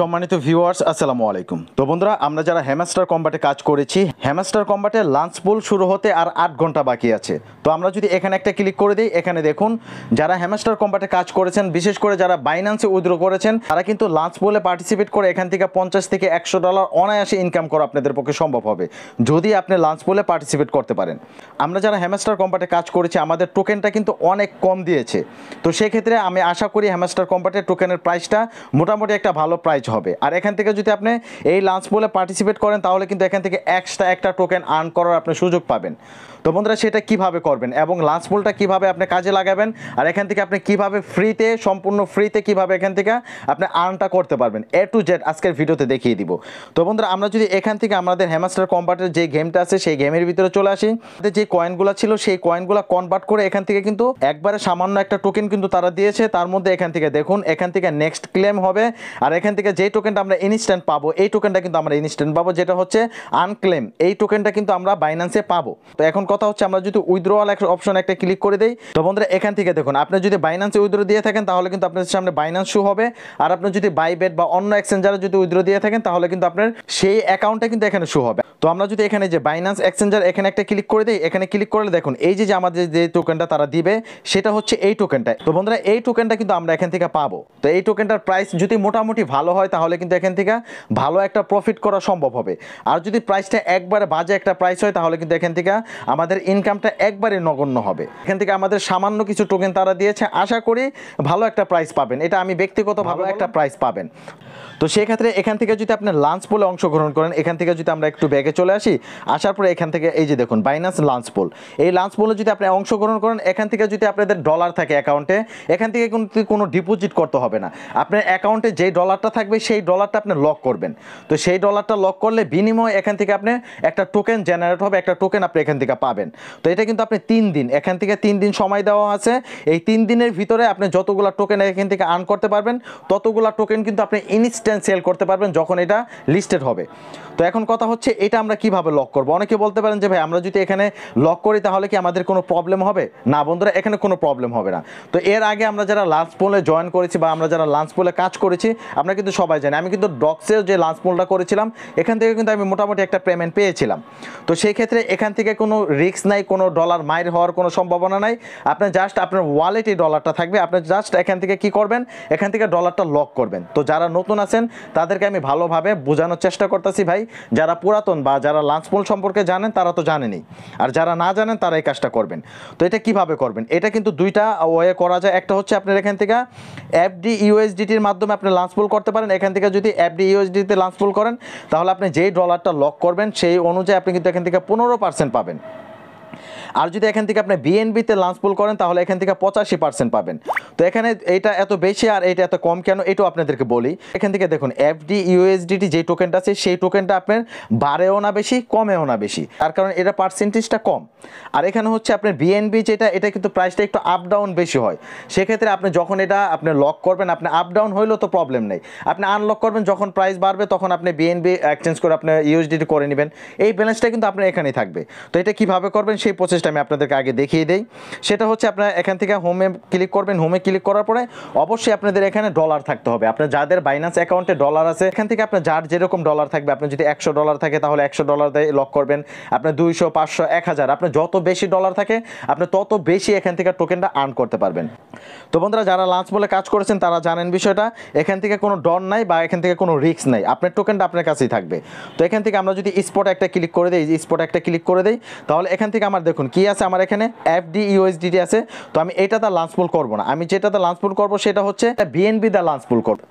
সম্মানিত ভিউয়ার্স আসসালামু আলাইকুম তো বন্ধুরা আমরা যারা হ্যামাস্টার কম্বাটে কাজ করেছি হ্যামাস্টার কম্বাটে লাঞ্চ পুল শুরু হতে আর আট ঘন্টা বাকি আছে তো আমরা যদি এখানে একটা ক্লিক করে দিই এখানে দেখুন যারা হ্যামাস্টার কম্বাটে কাজ করেছেন বিশেষ করে যারা বাইন্যান্সে উদ্র করেছেন তারা কিন্তু লাঞ্চ পুলে পার্টিসিপেট করে এখান থেকে পঞ্চাশ থেকে একশো ডলার অনায়াসে ইনকাম করা আপনাদের পক্ষে সম্ভব হবে যদি আপনি লাঞ্চ পুলে পার্টিসিপেট করতে পারেন আমরা যারা হ্যামাস্টার কম্বাটে কাজ করেছি আমাদের টোকেনটা কিন্তু অনেক কম দিয়েছে তো সেক্ষেত্রে আমি আশা করি হ্যামাস্টার কম্বাটে টোকেনের প্রাইসটা মোটামুটি একটা ভালো প্রাইস হবে আর এখান থেকে যদি আপনি এই লাঞ্চ বলে পার্টিসিপেট করেন তাহলে কিন্তু এখান থেকে একটা একটা টোকেন আর্ন করার আপনি সুযোগ পাবেন তো বন্ধুরা সেটা কিভাবে করবেন এবং লাঞ্চ বলটা কিভাবে আপনি কাজে লাগাবেন আর এখান থেকে আপনি কিভাবে ফ্রিতে সম্পূর্ণ ফ্রিতে কিভাবে এখান থেকে আপনি আর্নটা করতে পারবেন এ টু জেড আজকের ভিডিওতে দেখিয়ে দিব তো বন্ধুরা আমরা যদি এখান থেকে আমাদের হ্যামাস্টার কম্পার্টের যে গেমটা আছে সেই গেমের ভিতরে চলে আসি তাদের যে কয়েনগুলো ছিল সেই কয়েনগুলো কনভার্ট করে এখান থেকে কিন্তু একবারে সামান্য একটা টোকেন কিন্তু তারা দিয়েছে তার মধ্যে এখান থেকে দেখুন এখান থেকে নেক্সট ক্লেম হবে আর এখান থেকে যে টোকেনটা আমরা ইনস্ট্যান্ট পাবো এই টোকেনটা কিন্তু আমরা ইনস্ট্যান্ট পাবো যেটা হচ্ছে আনক্লেম এই টোকেনটা কিন্তু আমরা বাইন্যান্সে পাবো তো এখন কথা হচ্ছে আমরা যদি উইথড্রোয়াল অপশন একটা ক্লিক করে দিই তো বন্ধুরা এখান থেকে দেখুন আপনি যদি বাইন্যান্সে উইথড্রো দিয়ে থাকেন তাহলে কিন্তু আপনার সামনে বাইন্যান্স শু হবে আর আপনি যদি বাইবেট বা অন্য এক্সচেঞ্জারে যদি উইথড্রো দিয়ে থাকেন তাহলে কিন্তু আপনার সেই অ্যাকাউন্টটা কিন্তু এখানে শু হবে তো আমরা যদি এখানে যে বাইন্যান্স এক্সচেঞ্জার এখানে একটা ক্লিক করে দিই এখানে ক্লিক করলে দেখুন এই যে আমাদের যে টোকেনটা তারা দিবে সেটা হচ্ছে এই টোকেনটা তো বন্ধুরা এই টোকেনটা কিন্তু আমরা এখান থেকে পাবো তো এই টোকেনটার প্রাইস যদি মোটামুটি ভালো হয় হয় তাহলে কিন্তু এখান থেকে ভালো একটা প্রফিট করা সম্ভব হবে আর যদি প্রাইসটা একবারে বাজে একটা প্রাইস হয় তাহলে কিন্তু এখান থেকে আমাদের ইনকামটা একবারে নগণ্য হবে এখান থেকে আমাদের সামান্য কিছু টোকেন তারা দিয়েছে আশা করি ভালো একটা প্রাইস পাবেন এটা আমি ব্যক্তিগত ভালো একটা প্রাইস পাবেন তো সেক্ষেত্রে এখান থেকে যদি আপনি লাঞ্চ পোলে অংশগ্রহণ করেন এখান থেকে যদি আমরা একটু ব্যাগে চলে আসি আসার পরে এখান থেকে এই যে দেখুন বাইনাস লাঞ্চ পোল এই লাঞ্চ পোলে যদি আপনি অংশগ্রহণ করেন এখান থেকে যদি আপনাদের ডলার থাকে অ্যাকাউন্টে এখান থেকে কিন্তু কোনো ডিপোজিট করতে হবে না আপনার অ্যাকাউন্টে যে ডলারটা থাকবে হবে সেই ডলারটা আপনি লক করবেন তো সেই ডলারটা লক করলে বিনিময় এখান থেকে আপনি একটা টোকেন জেনারেট হবে একটা টোকেন আপনি এখান থেকে পাবেন তো এটা কিন্তু আপনি তিন দিন এখান থেকে তিন দিন সময় দেওয়া আছে এই তিন দিনের ভিতরে আপনি যতগুলো টোকেন এখান থেকে আর্ন করতে পারবেন ততগুলো টোকেন কিন্তু আপনি ইনস্ট্যান্ট সেল করতে পারবেন যখন এটা লিস্টেড হবে তো এখন কথা হচ্ছে এটা আমরা কিভাবে লক করব অনেকে বলতে পারেন যে ভাই আমরা যদি এখানে লক করি তাহলে কি আমাদের কোনো প্রবলেম হবে না বন্ধুরা এখানে কোনো প্রবলেম হবে না তো এর আগে আমরা যারা লাঞ্চ পোলে জয়েন করেছি বা আমরা যারা লাঞ্চ পোলে কাজ করেছি আমরা কিন্তু সব সবাই জানে আমি কিন্তু ডক্সেও যে লাঞ্চ পোলটা করেছিলাম এখান থেকে কিন্তু আমি মোটামুটি একটা পেমেন্ট পেয়েছিলাম তো সেই ক্ষেত্রে এখান থেকে কোনো রিস্ক নাই কোনো ডলার মাইর হওয়ার কোনো সম্ভাবনা নাই আপনার জাস্ট আপনার ওয়ালেটে ডলারটা থাকবে আপনি জাস্ট এখান থেকে কি করবেন এখান থেকে ডলারটা লক করবেন তো যারা নতুন আছেন তাদেরকে আমি ভালোভাবে বোঝানোর চেষ্টা করতেছি ভাই যারা পুরাতন বা যারা লাঞ্চ পোল সম্পর্কে জানেন তারা তো জানেনি আর যারা না জানেন তারা এই কাজটা করবেন তো এটা কিভাবে করবেন এটা কিন্তু দুইটা ওয়ে করা যায় একটা হচ্ছে আপনার এখান থেকে এফডি ইউএসডিটির মাধ্যমে আপনি লাঞ্চ পোল করতে পারেন করেন এখান থেকে যদি এফডিইউএসডিতে লঞ্চ লাঞ্চ পুল করেন তাহলে আপনি যেই ডলারটা লক করবেন সেই অনুযায়ী আপনি কিন্তু এখান থেকে পনেরো পার্সেন্ট পাবেন আর যদি এখান থেকে আপনি বিএনবিতে লাঞ্চ পোল করেন তাহলে এখান থেকে পঁচাশি পার্সেন্ট পাবেন তো এখানে এটা এত বেশি আর এটা এত কম কেন এটাও আপনাদেরকে বলি এখান থেকে দেখুন এফডি ইউএসডিটি যে টোকেনটা আছে সেই টোকেনটা আপনার বাড়েও না বেশি কমেও না বেশি তার কারণ এটা পার্সেন্টেজটা কম আর এখানে হচ্ছে আপনার বিএনবি যেটা এটা কিন্তু প্রাইসটা একটু আপ ডাউন বেশি হয় সেক্ষেত্রে আপনি যখন এটা আপনি লক করবেন আপনি আপ ডাউন হইলেও তো প্রবলেম নেই আপনি আনলক করবেন যখন প্রাইস বাড়বে তখন আপনি বিএনবি এক্সচেঞ্জ করে আপনি ইউএসডিটি করে নেবেন এই ব্যালেন্সটা কিন্তু আপনার এখানেই থাকবে তো এটা কিভাবে করবেন সেই প্রসেসটা জিনিসটা আমি আপনাদেরকে আগে দেখিয়ে দেই সেটা হচ্ছে আপনারা এখান থেকে হোমে ক্লিক করবেন হোমে ক্লিক করার পরে অবশ্যই আপনাদের এখানে ডলার থাকতে হবে আপনার যাদের বাইনান্স অ্যাকাউন্টে ডলার আছে এখান থেকে আপনার যার যেরকম ডলার থাকবে আপনার যদি একশো ডলার থাকে তাহলে একশো ডলার দিয়ে লক করবেন আপনার দুইশো পাঁচশো এক হাজার আপনার যত বেশি ডলার থাকে আপনি তত বেশি এখান থেকে টোকেনটা আর্ন করতে পারবেন তো বন্ধুরা যারা লাঞ্চ বলে কাজ করেছেন তারা জানেন বিষয়টা এখান থেকে কোনো ডন নাই বা এখান থেকে কোনো রিক্স নাই আপনার টোকেনটা আপনার কাছেই থাকবে তো এখান থেকে আমরা যদি স্পট একটা ক্লিক করে দিই স্পট একটা ক্লিক করে দিই তাহলে এখান থেকে আমার দেখুন কি আছে আমার এখানে এফ ডি ইউএসডিটি আছে তো আমি এটাতে লাঞ্চ পুল করবো না আমি যেটাতে লাঞ্চ পুল করবো সেটা হচ্ছে বিএনবি দা লাঞ্চ পুল করবো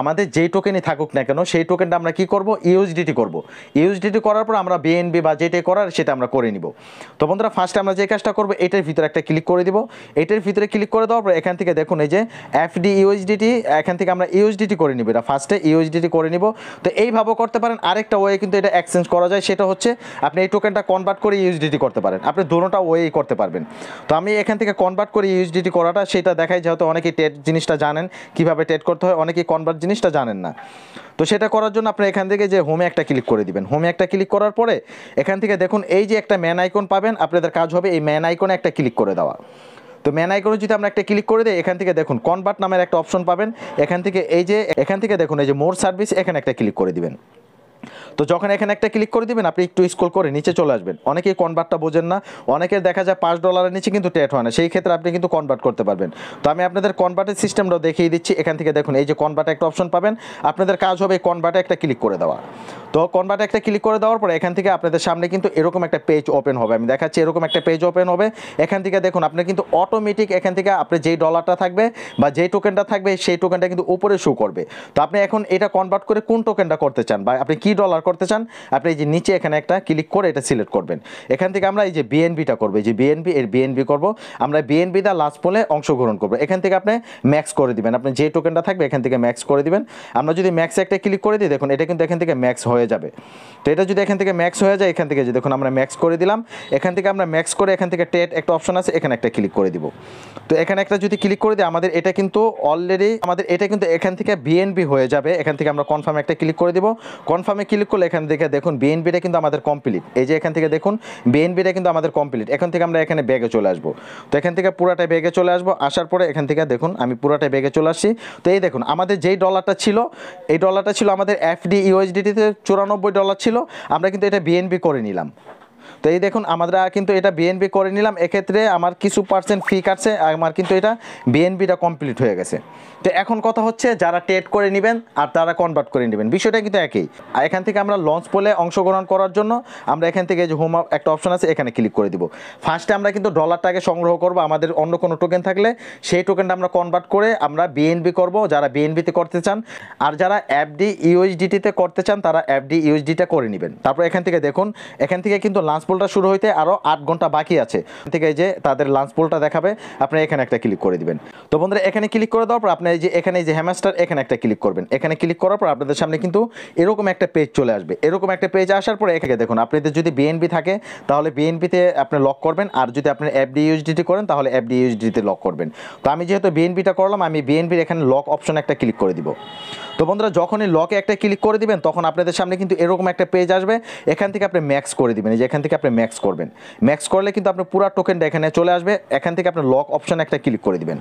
আমাদের যেই টোকেনই থাকুক না কেন সেই টোকেনটা আমরা কি করব ইউএসডিটি করব ইউএসডিটি করার পর আমরা বিএনবি বা যেটাই করার সেটা আমরা করে নিব তো বন্ধুরা ফার্স্টে আমরা যে কাজটা করব এটার ভিতরে একটা ক্লিক করে দিব এটার ভিতরে ক্লিক করে দেওয়ার পর এখান থেকে দেখুন এই যে এফডি ইউএসডিটি এখান থেকে আমরা ইউএসডিটি করে নিব এটা ফার্স্টে ইউএসডিটি করে নিব তো এইভাবে করতে পারেন আরেকটা ওয়ে কিন্তু এটা এক্সচেঞ্জ করা যায় সেটা হচ্ছে আপনি এই টোকেনটা কনভার্ট করে ইউএসডিটি করতে পারেন আপনি দুটোটা ওয়েই করতে পারবেন তো আমি এখান থেকে কনভার্ট করে ইউএসডিটি করাটা সেটা দেখাই যেহেতু অনেকেই টেট জিনিসটা জানেন কিভাবে টেট করতে হয় অনেকেই কনভার্ট জিনিসটা জানেন না তো সেটা করার জন্য আপনি এখান থেকে যে হোমে একটা ক্লিক করে দিবেন হোমে একটা ক্লিক করার পরে এখান থেকে দেখুন এই যে একটা ম্যান আইকন পাবেন আপনাদের কাজ হবে এই ম্যান আইকনে একটা ক্লিক করে দেওয়া তো ম্যান আইকনে যদি আমরা একটা ক্লিক করে দিই এখান থেকে দেখুন কনভার্ট নামের একটা অপশন পাবেন এখান থেকে এই যে এখান থেকে দেখুন এই যে মোর সার্ভিস এখানে একটা ক্লিক করে দিবেন তো যখন এখানে একটা ক্লিক করে দিবেন আপনি একটু স্কোল করে নিচে চলে আসবেন অনেকেই কনভার্টটা বোঝেন না অনেকের দেখা যায় পাঁচ ডলারের নিচে কিন্তু টেট হয় না সেই ক্ষেত্রে আপনি কিন্তু কনভার্ট করতে পারবেন তো আমি আপনাদের কনভার্টের সিস্টেমটাও দেখিয়ে দিচ্ছি এখান থেকে দেখুন এই যে কনভার্ট একটা অপশন পাবেন আপনাদের কাজ হবে কনভার্টে একটা ক্লিক করে দেওয়া তো কনভার্টে একটা ক্লিক করে দেওয়ার পর এখান থেকে আপনাদের সামনে কিন্তু এরকম একটা পেজ ওপেন হবে আমি দেখাচ্ছি এরকম একটা পেজ ওপেন হবে এখান থেকে দেখুন আপনি কিন্তু অটোমেটিক এখান থেকে আপনি যেই ডলারটা থাকবে বা যেই টোকেনটা থাকবে সেই টোকেনটা কিন্তু উপরে শো করবে তো আপনি এখন এটা কনভার্ট করে কোন টোকেনটা করতে চান বা আপনি কি ডলার করতে চান আপনি এই যে নিচে এখানে একটা ক্লিক করে এটা সিলেক্ট করবেন এখান থেকে আমরা এই যে বিএনবিটা করবো যে বিএনবি এর বিএনবি করব আমরা বিএনবি দা লাস্ট পোলে অংশগ্রহণ করবো এখান থেকে আপনি ম্যাক্স করে দিবেন আপনি যে টোকেনটা থাকবে এখান থেকে ম্যাক্স করে দিবেন আমরা যদি ম্যাক্স একটা ক্লিক করে দিই দেখুন এটা কিন্তু এখান থেকে ম্যাক্স হয়ে যাবে তো এটা যদি এখান থেকে ম্যাক্স হয়ে যায় এখান থেকে যে দেখুন আমরা ম্যাক্স করে দিলাম এখান থেকে আমরা ম্যাক্স করে এখান থেকে টেট একটা অপশন আছে এখানে একটা ক্লিক করে দিব তো এখানে একটা যদি ক্লিক করে দিই আমাদের এটা কিন্তু অলরেডি আমাদের এটা কিন্তু এখান থেকে বিএনবি হয়ে যাবে এখান থেকে আমরা কনফার্ম একটা ক্লিক করে দিব কনফার্মে ক্লিক ক্লিক করলে এখান থেকে দেখুন বিএনপিটা কিন্তু আমাদের কমপ্লিট এই যে এখান থেকে দেখুন বিএনপিটা কিন্তু আমাদের কমপ্লিট এখান থেকে আমরা এখানে ব্যাগে চলে আসবো তো এখান থেকে পুরাটাই ব্যাগে চলে আসবো আসার পরে এখান থেকে দেখুন আমি পুরাটাই ব্যাগে চলে আসছি তো এই দেখুন আমাদের যেই ডলারটা ছিল এই ডলারটা ছিল আমাদের এফডি ইউএসডিটিতে চুরানব্বই ডলার ছিল আমরা কিন্তু এটা বিএনপি করে নিলাম তো এই দেখুন আমরা কিন্তু এটা বিএনপি করে নিলাম এক্ষেত্রে আমার কিছু পার্সেন্ট ফি কাটছে আমার কিন্তু এটা বিএনপিটা কমপ্লিট হয়ে গেছে তো এখন কথা হচ্ছে যারা টেট করে নেবেন আর তারা কনভার্ট করে নেবেন বিষয়টা কিন্তু একই আর এখান থেকে আমরা লঞ্চ পোলে অংশগ্রহণ করার জন্য আমরা এখান থেকে যে হোম একটা অপশন আছে এখানে ক্লিক করে দিব ফার্স্টে আমরা কিন্তু ডলারটাকে সংগ্রহ করব আমাদের অন্য কোনো টোকেন থাকলে সেই টোকেনটা আমরা কনভার্ট করে আমরা বিএনবি করব যারা বিএনবিতে করতে চান আর যারা এফডি ইউএসডিটিতে করতে চান তারা এফডি ইউএসডিটা করে নেবেন তারপর এখান থেকে দেখুন এখান থেকে কিন্তু লাঞ্চ পোলটা শুরু হইতে আরও আট ঘন্টা বাকি আছে ঠিক আছে যে তাদের লাঞ্চ পোলটা দেখাবে আপনি এখানে একটা ক্লিক করে দিবেন তো বন্ধুরা এখানে ক্লিক করে দেওয়ার পর আপনি এই যে এখানে যে হ্যামাস্টার এখানে একটা ক্লিক করবেন এখানে ক্লিক করার পর আপনাদের সামনে কিন্তু এরকম একটা পেজ চলে আসবে এরকম একটা পেজ আসার পরে এখানে দেখুন আপনাদের যদি বিএনপি থাকে তাহলে বিএনপিতে আপনি লক করবেন আর যদি আপনি এফডি ইউএসডিটি করেন তাহলে এফডি ইউএসডিতে লক করবেন তো আমি যেহেতু বিএনপিটা করলাম আমি বিএনপির এখানে লক অপশন একটা ক্লিক করে দিব তো বন্ধুরা যখনই লকে একটা ক্লিক করে দিবেন তখন আপনাদের সামনে কিন্তু এরকম একটা পেজ আসবে এখান থেকে আপনি ম্যাক্স করে দিবেন এই যে এখান থেকে আপনি ম্যাক্স করবেন ম্যাক্স করলে কিন্তু আপনার পুরো টোকেনটা এখানে চলে আসবে এখান থেকে আপনি লক অপশন একটা ক্লিক করে দিবেন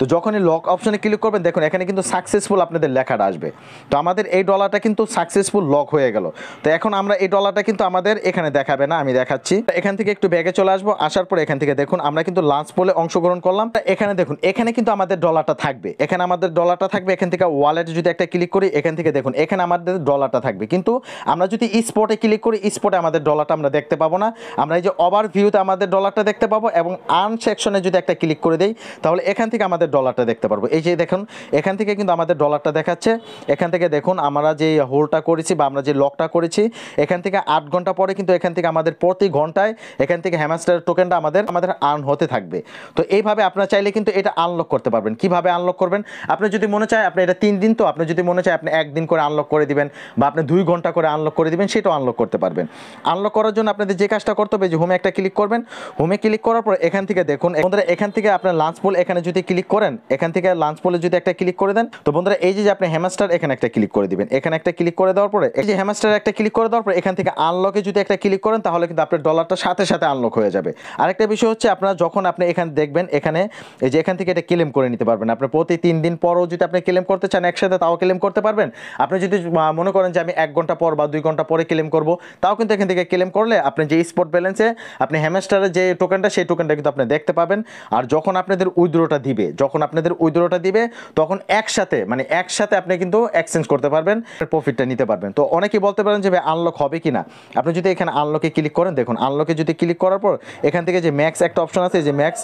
তো যখন এই লক অপশনে ক্লিক করবেন দেখুন এখানে কিন্তু সাকসেসফুল আপনাদের লেখাটা আসবে তো আমাদের এই ডলারটা কিন্তু সাকসেসফুল লক হয়ে গেল তো এখন আমরা এই ডলারটা কিন্তু আমাদের এখানে দেখাবে না আমি দেখাচ্ছি এখান থেকে একটু ব্যাগে চলে আসবো আসার পর এখান থেকে দেখুন আমরা কিন্তু লাঞ্চ পোলে অংশগ্রহণ করলাম এখানে দেখুন এখানে কিন্তু আমাদের ডলারটা থাকবে এখানে আমাদের ডলারটা থাকবে এখান থেকে ওয়ালেটে যদি একটা ক্লিক করি এখান থেকে দেখুন এখানে আমাদের ডলারটা থাকবে কিন্তু আমরা যদি স্পটে ক্লিক করি স্পটে আমাদের ডলারটা আমরা দেখতে পাবো না আমরা এই যে ওভার ভিউতে আমাদের ডলারটা দেখতে পাবো এবং আন সেকশনে যদি একটা ক্লিক করে দেই তাহলে এখান থেকে আমাদের ডলারটা দেখতে পারবো এই যে দেখুন এখান থেকে কিন্তু আমাদের ডলারটা দেখাচ্ছে এখান থেকে দেখুন আমরা যে হোলটা করেছি বা আমরা যে লকটা করেছি এখান থেকে আট ঘন্টা পরে কিন্তু এখান থেকে আমাদের প্রতি ঘন্টায় এখান থেকে হ্যামাস্টার টোকেনটা আমাদের আমাদের আর্ন হতে থাকবে তো এইভাবে আপনারা চাইলে কিন্তু এটা আনলক করতে পারবেন কিভাবে আনলক করবেন আপনি যদি মনে চায় আপনি এটা তিন দিন তো আপনি যদি মনে চায় আপনি একদিন করে আনলক করে দিবেন বা আপনি দুই ঘন্টা করে আনলক করে দিবেন সেটাও আনলক করতে পারবেন আনলক করার জন্য আপনাদের যে কাজটা করতে হবে যে হোমে একটা ক্লিক করবেন হোমে ক্লিক করার পর এখান থেকে দেখুন এখান থেকে আপনার লাঞ্চ পোল এখানে যদি ক্লিক করেন করেন এখান থেকে লাঞ্চ বলে যদি একটা ক্লিক করে দেন তো বন্ধুরা এই যে আপনি হ্যামাস্টার এখানে একটা ক্লিক করে দিবেন এখানে একটা ক্লিক করে দেওয়ার পরে এই যে হেমাস্টার একটা ক্লিক করে দেওয়ার পরে এখান থেকে আনলকে যদি একটা ক্লিক করেন তাহলে কিন্তু আপনার ডলারটা সাথে সাথে আনলক হয়ে যাবে আরেকটা বিষয় হচ্ছে আপনার যখন আপনি এখানে দেখবেন এখানে এই যে এখান থেকে এটা ক্লেম করে নিতে পারবেন আপনি প্রতি তিন দিন পরও যদি আপনি ক্লেম করতে চান একসাথে তাও ক্লেম করতে পারবেন আপনি যদি মনে করেন যে আমি এক ঘন্টা পর বা দুই ঘন্টা পরে ক্লেম করব তাও কিন্তু এখান থেকে ক্লেম করলে আপনি যে স্পট ব্যালেন্সে আপনি হ্যামাস্টারের যে টোকেনটা সেই টোকেনটা কিন্তু আপনি দেখতে পাবেন আর যখন আপনাদের উইথড্রোটা দিবে যখন আপনাদের উইদ্রোটা দিবে তখন একসাথে মানে একসাথে আপনি কিন্তু এক্সচেঞ্জ করতে পারবেন প্রফিটটা নিতে পারবেন তো অনেকেই বলতে পারেন যে আনলক হবে কি না আপনি যদি এখানে আনলকে ক্লিক করেন দেখুন আনলকে যদি ক্লিক করার পর এখান থেকে যে ম্যাক্স একটা অপশন আছে যে ম্যাক্স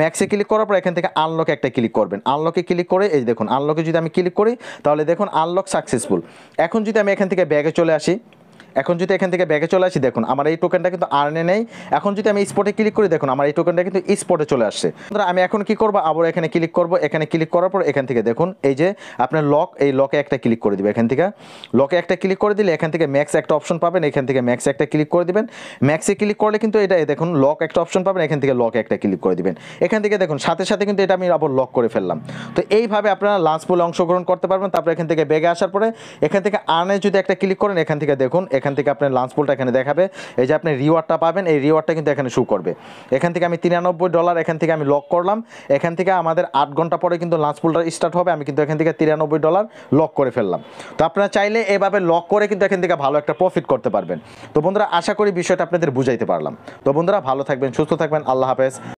ম্যাক্সে ক্লিক করার পর এখান থেকে আনলকে একটা ক্লিক করবেন আনলকে ক্লিক করে এই দেখুন আনলকে যদি আমি ক্লিক করি তাহলে দেখুন আনলক সাকসেসফুল এখন যদি আমি এখান থেকে ব্যাগে চলে আসি এখন যদি এখান থেকে ব্যাগে চলে আসি দেখুন আমার এই টোকেনটা কিন্তু আর্নে নেই এখন যদি আমি স্পটে ক্লিক করি দেখুন আমার এই টোকেনটা কিন্তু স্পটে চলে আসছে আমি এখন কি করবো আবার এখানে ক্লিক করব এখানে ক্লিক করার পর এখান থেকে দেখুন এই যে আপনার লক এই লকে একটা ক্লিক করে দেবে এখান থেকে লকে একটা ক্লিক করে দিলে এখান থেকে ম্যাক্স একটা অপশন পাবেন এখান থেকে ম্যাক্স একটা ক্লিক করে দেবেন ম্যাক্সে ক্লিক করলে কিন্তু এটা দেখুন লক একটা অপশন পাবেন এখান থেকে লকে একটা ক্লিক করে দেবেন এখান থেকে দেখুন সাথে সাথে কিন্তু এটা আমি আবার লক করে ফেললাম তো এইভাবে আপনারা লাঞ্চ পুলে অংশগ্রহণ করতে পারবেন তারপর এখান থেকে ব্যাগে আসার পরে এখান থেকে আর্নে যদি একটা ক্লিক করেন এখান থেকে দেখুন এখান এখান থেকে আপনার লাঞ্চ পোলটা এখানে দেখাবে এই যে আপনি রিওয়ার্ডটা পাবেন এই রিওয়ার্ডটা কিন্তু এখানে শু করবে এখান থেকে আমি তিরানব্বই ডলার এখান থেকে আমি লক করলাম এখান থেকে আমাদের আট ঘন্টা পরে কিন্তু লাঞ্চ পোলটা স্টার্ট হবে আমি কিন্তু এখান থেকে তিরানব্বই ডলার লক করে ফেললাম তো আপনারা চাইলে এভাবে লক করে কিন্তু এখান থেকে ভালো একটা প্রফিট করতে পারবেন তো বন্ধুরা আশা করি বিষয়টা আপনাদের বুঝাইতে পারলাম তো বন্ধুরা ভালো থাকবেন সুস্থ থাকবেন আল্লাহ হাফেজ